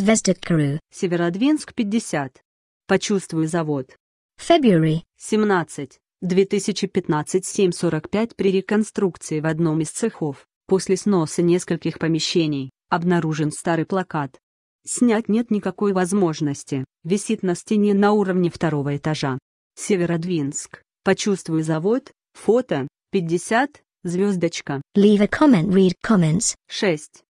Zvezdikru. Северодвинск, 50. Почувствуй завод. February. 17. 2015-745 при реконструкции в одном из цехов, после сноса нескольких помещений, обнаружен старый плакат. Снять нет никакой возможности, висит на стене на уровне второго этажа. Северодвинск. Почувствуй завод. Фото. 50. Звездочка. Leave a comment, read comments. 6.